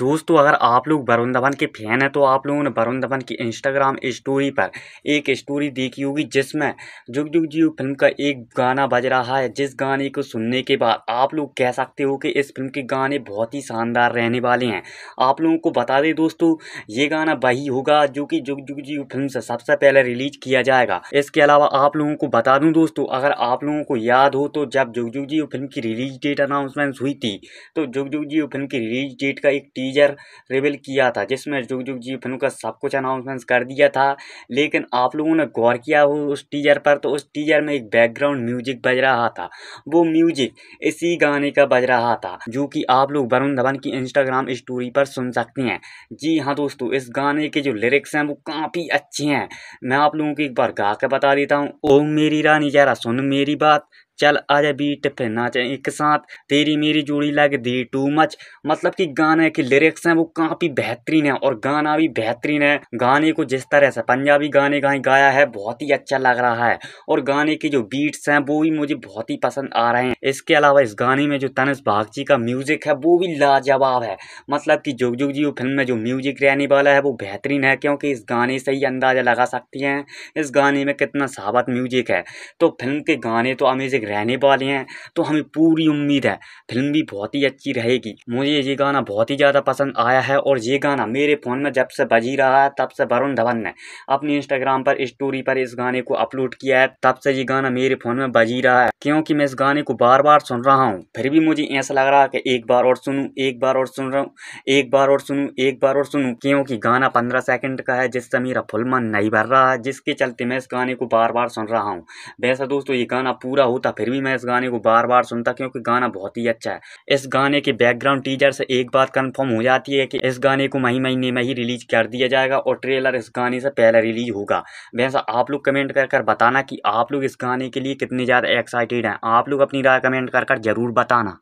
दोस्तों अगर आप लोग वरुण धवन के फैन हैं तो आप लोगों ने वरुण धवन की इंस्टाग्राम स्टोरी पर एक स्टोरी देखी होगी जिसमें जुग जुग जी फिल्म का एक गाना बज रहा है जिस गाने को सुनने के बाद आप लोग कह सकते हो कि इस फिल्म के गाने बहुत ही शानदार रहने वाले हैं आप लोगों को बता दें दोस्तों ये गाना वही होगा जो कि जुग जुग जी फिल्म से सबसे पहले रिलीज किया जाएगा इसके अलावा आप लोगों को बता दूँ दोस्तों अगर आप लोगों को याद हो तो जब जुग जुग जी फिल्म की रिलीज डेट अनाउंसमेंट हुई थी तो जुग जुग जी फिल्म की रिलीज डेट का एक टीजर रिविल किया था जिसमें जुग जुग जी फिल्म का सब कुछ अनाउंसमेंट कर दिया था लेकिन आप लोगों ने गौर किया हो उस टीजर पर तो उस टीजर में एक बैकग्राउंड म्यूजिक बज रहा था वो म्यूजिक इसी गाने का बज रहा था जो कि आप लोग वरुण धवन की इंस्टाग्राम स्टोरी पर सुन सकते हैं जी हाँ दोस्तों इस गाने के जो लिरिक्स हैं वो काफ़ी अच्छे हैं मैं आप लोगों को एक बार गा के बता देता हूँ ओ मेरी रानी जरा सुन मेरी बात चल आज बीट पे नाचे एक साथ तेरी मेरी जोड़ी लग दी टू मच मतलब कि गाने के लिरिक्स हैं वो काफ़ी बेहतरीन है और गाना भी बेहतरीन है गाने को जिस तरह से पंजाबी गाने गाए गाया है बहुत ही अच्छा लग रहा है और गाने के जो बीट्स हैं वो भी मुझे बहुत ही पसंद आ रहे हैं इसके अलावा इस गाने में जो तनस भागची का म्यूज़िक है वो भी लाजवाब है मतलब कि जुग जुग जी फिल्म में जो म्यूज़िक रहने वाला है वो बेहतरीन है क्योंकि इस गाने से ही अंदाज़ा लगा सकती हैं इस गाने में कितना साबत म्यूज़िक है तो फिल्म के गाने तो अमेजिक एक रहने वाले हैं तो हमें पूरी उम्मीद है फिल्म भी बहुत ही अच्छी रहेगी मुझे ये गाना बहुत ही ज़्यादा पसंद आया है और ये गाना मेरे फ़ोन में जब से बजी रहा है तब से वरुण धवन ने अपने इंस्टाग्राम पर स्टोरी पर इस गाने को अपलोड किया है तब से ये गाना मेरे फ़ोन में बजी रहा है क्योंकि मैं इस गाने को बार बार सुन रहा हूँ फिर भी मुझे ऐसा लग रहा है कि एक बार और सुनूँ एक बार और सुन रहा हूँ एक बार और सुनूँ एक बार और सुनूँ क्योंकि गाना पंद्रह सेकंड का है जिससे मेरा फुल मन नहीं भर रहा है जिसके चलते मैं इस गाने को बार बार सुन रहा हूँ वैसा दोस्तों ये गाना पूरा होता फिर भी मैं इस गाने को बार बार सुनता क्योंकि गाना बहुत ही अच्छा है इस गाने के बैकग्राउंड टीजर से एक बात कन्फर्म हो जाती है कि इस गाने को मई महीने में ही रिलीज कर दिया जाएगा और ट्रेलर इस गाने से पहले रिलीज होगा वैसा आप लोग कमेंट कर कर बताना कि आप लोग इस गाने के लिए कितने ज़्यादा एक्साइटेड हैं आप लोग अपनी राय कमेंट कर कर जरूर बताना